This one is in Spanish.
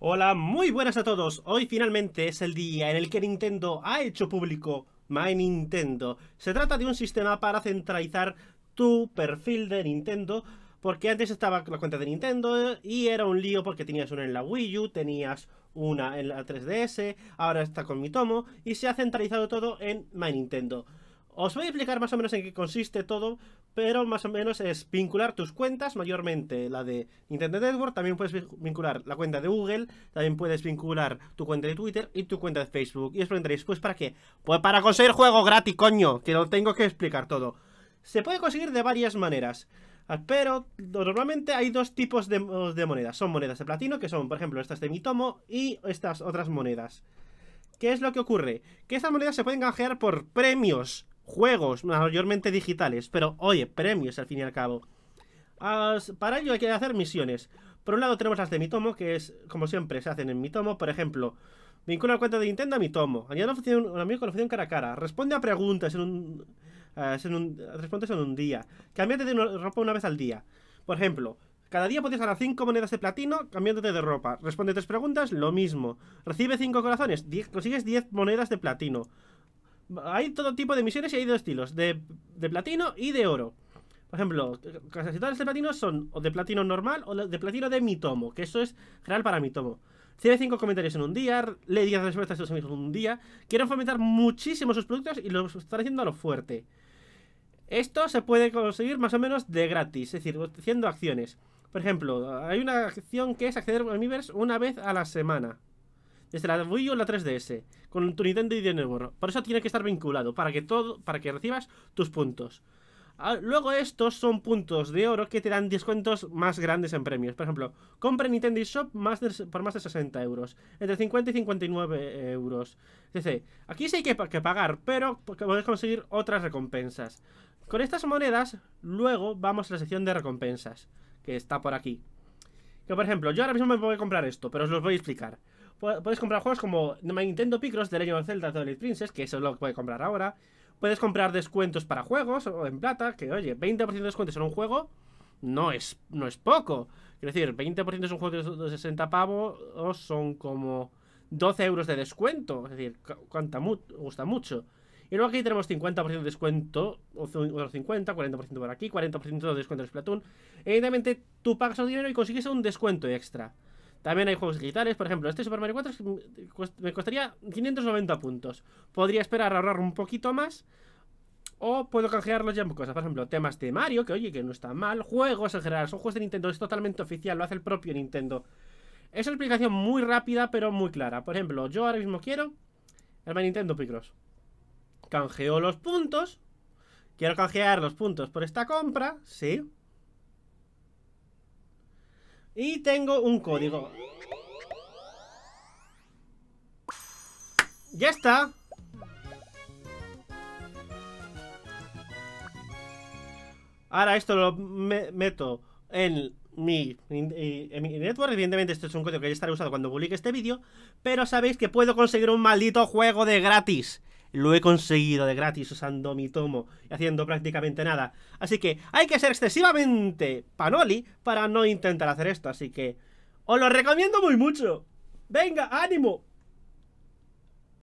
Hola, muy buenas a todos. Hoy finalmente es el día en el que Nintendo ha hecho público My Nintendo. Se trata de un sistema para centralizar tu perfil de Nintendo porque antes estaba la cuenta de Nintendo y era un lío porque tenías una en la Wii U, tenías una en la 3DS, ahora está con mi tomo y se ha centralizado todo en My Nintendo. Os voy a explicar más o menos en qué consiste todo, pero más o menos es vincular tus cuentas, mayormente la de Nintendo Network, también puedes vincular la cuenta de Google, también puedes vincular tu cuenta de Twitter y tu cuenta de Facebook. Y os preguntaréis, ¿pues para qué? Pues para conseguir juego gratis, coño, que lo tengo que explicar todo. Se puede conseguir de varias maneras. Ah, pero normalmente hay dos tipos de, monedas. Son monedas de platino, que son, por ejemplo, estas de Mitomo y estas otras monedas. ¿Qué es lo que ocurre? Que estas monedas se pueden canjear por premios juegos, mayormente digitales, pero oye, premios al fin y al cabo. para ello hay que hacer misiones. Por un lado tenemos las de Mi Tomo, que es, como siempre, se hacen en Mi Tomo, por ejemplo. Vincula la cuenta de Nintendo a Mitomo. Añade un amigo con función cara a cara. Responde a preguntas en un, eh, respondes en un día. Cámbiate de ropa una vez al día. Por ejemplo, cada día puedes ganar 5 monedas de platino cambiándote de ropa. Responde tres preguntas, lo mismo. Recibe 5 corazones, consigues 10 monedas de platino. Hay todo tipo de misiones y hay dos estilos, de, platino y de oro. Por ejemplo, casi de platino son o de platino normal o de platino de mi tomo, que eso es real para mi tomo. Tiene 5 comentarios en un día, le 10 respuestas a amigos en un día. Quieren fomentar muchísimo sus productos y los están haciendo a lo fuerte. Esto se puede conseguir más o menos de gratis, es decir, haciendo acciones. Por ejemplo, hay una acción que es acceder a universo una vez a la semana desde la Wii o la 3DS, con tu Nintendo ID nuevo. Por eso tiene que estar vinculado, para que, todo, para que recibas tus puntos. Ah, luego estos son puntos de oro que te dan descuentos más grandes en premios. Por ejemplo, compra Nintendo Shop por más de 60 euros. Entre 50 y 59 euros. Es aquí sí hay que, pagar, pero podéis conseguir otras recompensas. Con estas monedas, luego vamos a la sección de recompensas, que está por aquí. Que por ejemplo, yo ahora mismo me voy a comprar esto, pero os lo voy a explicar. Puedes comprar juegos como Nintendo Picross, The Legend of Zelda, The Late Princess, que eso es lo que puedes comprar ahora. Puedes comprar descuentos para juegos o en plata, que oye, 20% de descuentos en un juego no es, no es poco. Quiero decir, 20% es un juego de 60 pavos, son como 12 euros de descuento. Es decir, cuánta mu gusta mucho. Y luego aquí tenemos 50% de descuento, o 50, 40% por aquí, 40% de descuento en Splatoon. Evidentemente, tú pagas el dinero y consigues un descuento extra. También hay juegos digitales, por ejemplo, este Super Mario 4 me costaría 590 puntos. Podría esperar a ahorrar un poquito más. O puedo canjearlos ya en cosas, por ejemplo, temas de Mario, que oye, que no está mal. Juegos en general, son juegos de Nintendo, es totalmente oficial, lo hace el propio Nintendo. Es una explicación muy rápida, pero muy clara. Por ejemplo, yo ahora mismo quiero el My Nintendo Picross. Canjeo los puntos. Quiero canjear los puntos por esta compra, sí. Y tengo un código. Ya está. Ahora esto lo meto en mi, en mi, network. Evidentemente esto es un código que ya estará usado cuando publique este vídeo. Pero sabéis que puedo conseguir un maldito juego de gratis lo he conseguido de gratis usando mi tomo y haciendo prácticamente nada. Así que hay que ser excesivamente panoli para no intentar hacer esto. Así que os lo recomiendo muy mucho. Venga, ánimo.